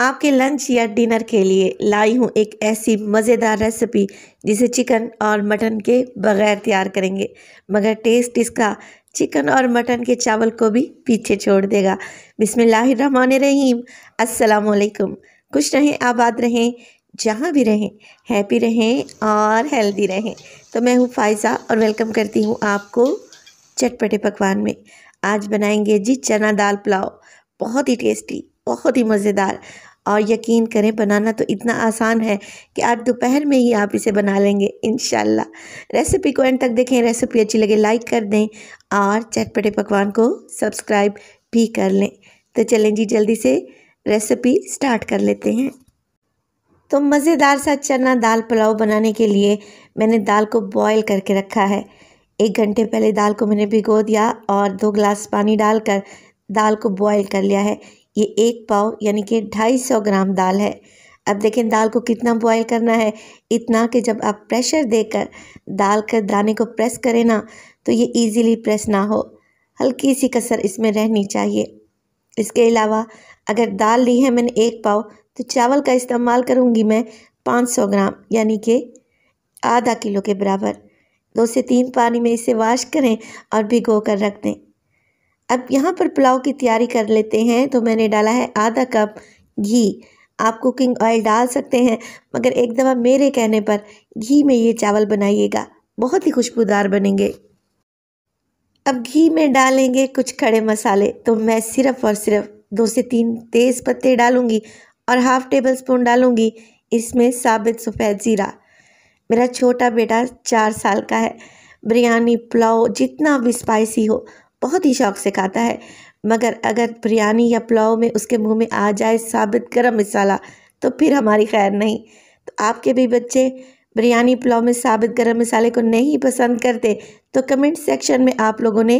आपके लंच या डिनर के लिए लाई हूँ एक ऐसी मज़ेदार रेसिपी जिसे चिकन और मटन के बगैर तैयार करेंगे मगर टेस्ट इसका चिकन और मटन के चावल को भी पीछे छोड़ देगा रहीम असलकुम खुश रहें आबाद रहें जहाँ भी रहें हैप्पी रहें और हेल्दी रहें तो मैं हूँ फायज़ा और वेलकम करती हूँ आपको चटपटे पकवान में आज बनाएंगे जी चना दाल पुलाव बहुत ही टेस्टी बहुत ही मज़ेदार और यकीन करें बनाना तो इतना आसान है कि आज दोपहर में ही आप इसे बना लेंगे इन रेसिपी को एंड तक देखें रेसिपी अच्छी लगे लाइक कर दें और चटपटे पकवान को सब्सक्राइब भी कर लें तो चलें जी जल्दी से रेसिपी स्टार्ट कर लेते हैं तो मज़ेदार सा चना दाल पुलाव बनाने के लिए मैंने दाल को बॉयल करके रखा है एक घंटे पहले दाल को मैंने भिगो दिया और दो गिलास पानी डालकर दाल को बॉयल कर लिया है ये एक पाव यानी कि ढाई सौ ग्राम दाल है अब देखें दाल को कितना बॉयल करना है इतना कि जब आप प्रेशर देकर दाल के दाने को प्रेस करें ना तो ये इजीली प्रेस ना हो हल्की सी कसर इसमें रहनी चाहिए इसके अलावा अगर दाल ली है मैंने एक पाव तो चावल का इस्तेमाल करूँगी मैं 500 ग्राम यानी कि आधा किलो के बराबर दो से तीन पानी में इसे वाश करें और भिगो कर रख दें अब यहाँ पर पुलाव की तैयारी कर लेते हैं तो मैंने डाला है आधा कप घी आप कुकिंग ऑयल डाल सकते हैं मगर एक दफ़ा मेरे कहने पर घी में ये चावल बनाइएगा बहुत ही खुशबूदार बनेंगे अब घी में डालेंगे कुछ खड़े मसाले तो मैं सिर्फ और सिर्फ दो से तीन तेज़ पत्ते डालूंगी और हाफ़ टेबल स्पून डालूंगी इसमें साबित सफ़ेद ज़ीरा मेरा छोटा बेटा चार साल का है बिरयानी पुलाव जितना भी स्पाइसी हो बहुत ही शौक से खाता है मगर अगर बिरयानी या पुलाव में उसके मुंह में आ जाए साबित गरम मसाला तो फिर हमारी खैर नहीं तो आपके भी बच्चे बिरयानी पुलाव में साबित गरम मसाले को नहीं पसंद करते तो कमेंट सेक्शन में आप लोगों ने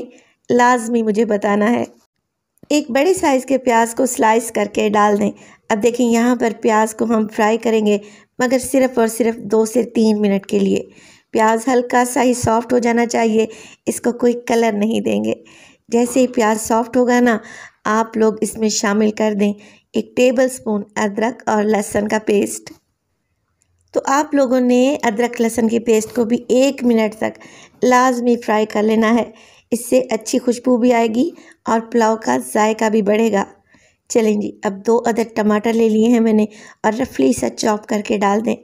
लाजमी मुझे बताना है एक बड़े साइज़ के प्याज को स्लाइस करके डाल दें अब देखें यहाँ पर प्याज को हम फ्राई करेंगे मगर सिर्फ़ और सिर्फ दो से तीन मिनट के लिए प्याज हल्का सा ही सॉफ्ट हो जाना चाहिए इसको कोई कलर नहीं देंगे जैसे ही प्याज सॉफ्ट होगा ना आप लोग इसमें शामिल कर दें एक टेबल स्पून अदरक और लहसुन का पेस्ट तो आप लोगों ने अदरक लहसुन के पेस्ट को भी एक मिनट तक लाजमी फ्राई कर लेना है इससे अच्छी खुशबू भी आएगी और पुलाव का जायका भी बढ़ेगा चलें जी अब दो अदरक टमाटर ले लिए हैं मैंने और रफली सा चॉप करके डाल दें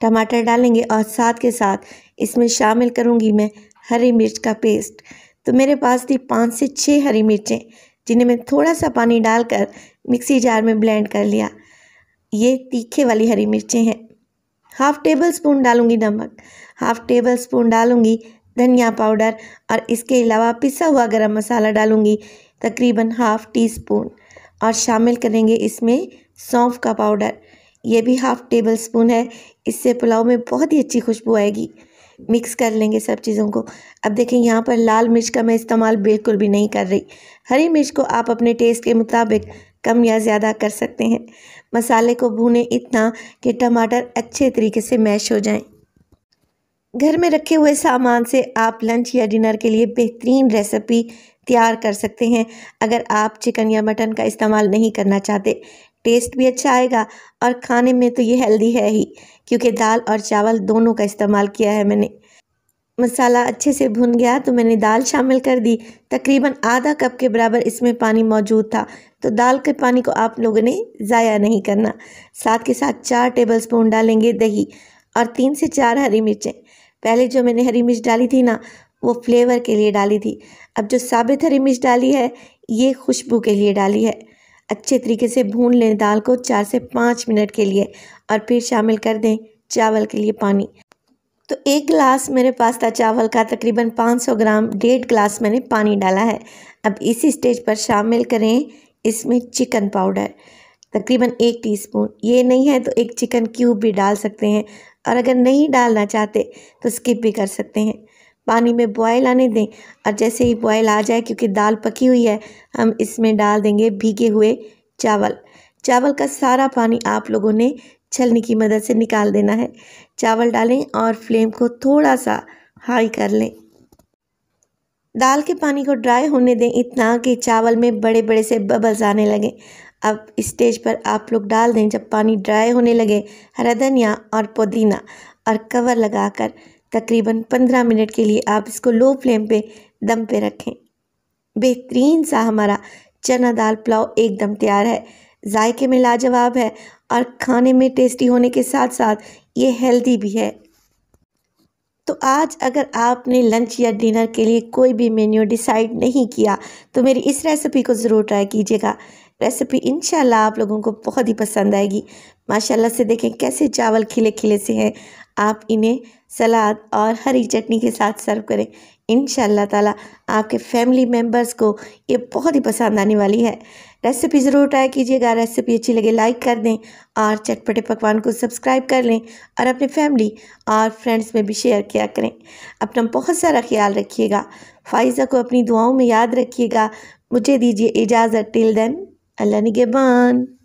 टमाटर डालेंगे और साथ के साथ इसमें शामिल करूँगी मैं हरी मिर्च का पेस्ट तो मेरे पास थी पाँच से छः हरी मिर्चें जिन्हें मैं थोड़ा सा पानी डालकर मिक्सी जार में ब्लेंड कर लिया ये तीखे वाली हरी मिर्चें हैं हाफ़ टेबल स्पून डालूंगी नमक हाफ़ टेबल स्पून डालूंगी धनिया पाउडर और इसके अलावा पिसा हुआ गरम मसाला डालूंगी तकरीबन हाफ़ टी स्पून और शामिल करेंगे इसमें सौंफ का पाउडर ये भी हाफ़ टेबल स्पून है इससे पुलाव में बहुत ही अच्छी खुशबू आएगी मिक्स कर लेंगे सब चीज़ों को अब देखें यहाँ पर लाल मिर्च का मैं इस्तेमाल बिल्कुल भी नहीं कर रही हरी मिर्च को आप अपने टेस्ट के मुताबिक कम या ज़्यादा कर सकते हैं मसाले को भूने इतना कि टमाटर अच्छे तरीके से मैश हो जाएं। घर में रखे हुए सामान से आप लंच या डिनर के लिए बेहतरीन रेसिपी तैयार कर सकते हैं अगर आप चिकन या मटन का इस्तेमाल नहीं करना चाहते टेस्ट भी अच्छा आएगा और खाने में तो ये हेल्दी है ही क्योंकि दाल और चावल दोनों का इस्तेमाल किया है मैंने मसाला अच्छे से भुन गया तो मैंने दाल शामिल कर दी तकरीबन आधा कप के बराबर इसमें पानी मौजूद था तो दाल के पानी को आप लोगों ने ज़ाया नहीं करना साथ के साथ चार टेबल स्पून डालेंगे दही और तीन से चार हरी मिर्चें पहले जो मैंने हरी मिर्च डाली थी ना वो फ्लेवर के लिए डाली थी अब जो साबित हरी मिर्च डाली है ये खुशबू के लिए डाली है अच्छे तरीके से भून लें दाल को चार से पाँच मिनट के लिए और फिर शामिल कर दें चावल के लिए पानी तो एक गिलास मेरे पास्ता चावल का तकरीबन 500 ग्राम डेढ़ गिलास मैंने पानी डाला है अब इसी स्टेज पर शामिल करें इसमें चिकन पाउडर तकरीबन एक टीस्पून ये नहीं है तो एक चिकन क्यूब भी डाल सकते हैं और अगर नहीं डालना चाहते तो स्किप भी कर सकते हैं पानी में बॉयल आने दें और जैसे ही बॉयल आ जाए क्योंकि दाल पकी हुई है हम इसमें डाल देंगे भीगे हुए चावल चावल का सारा पानी आप लोगों ने छलनी की मदद से निकाल देना है चावल डालें और फ्लेम को थोड़ा सा हाई कर लें दाल के पानी को ड्राई होने दें इतना कि चावल में बड़े बड़े से बबल्स आने लगें अब स्टेज पर आप लोग डाल दें जब पानी ड्राई होने लगे हरा धनिया और पुदीना और कवर लगाकर तकरीबन पंद्रह मिनट के लिए आप इसको लो फ्लेम पे दम पे रखें बेहतरीन सा हमारा चना दाल पुलाव एकदम तैयार है जायके में लाजवाब है और खाने में टेस्टी होने के साथ साथ ये हेल्दी भी है तो आज अगर आपने लंच या डिनर के लिए कोई भी मेन्यू डिसाइड नहीं किया तो मेरी इस रेसिपी को ज़रूर ट्राई कीजिएगा रेसिपी इन आप लोगों को बहुत ही पसंद आएगी माशाल्लाह से देखें कैसे चावल खिले खिले से हैं आप इन्हें सलाद और हरी चटनी के साथ सर्व करें इन ताला आपके फैमिली मेम्बर्स को ये बहुत ही पसंद आने वाली है रेसिपी ज़रूर ट्राई कीजिएगा रेसिपी अच्छी लगे लाइक कर दें और चटपटे पकवान को सब्सक्राइब कर लें और अपने फैमिली और फ्रेंड्स में भी शेयर किया करें अपना बहुत सारा ख्याल रखिएगा फाइजा को अपनी दुआओं में याद रखिएगा मुझे दीजिए इजाज़त टिल देन अल्लाह निगेबान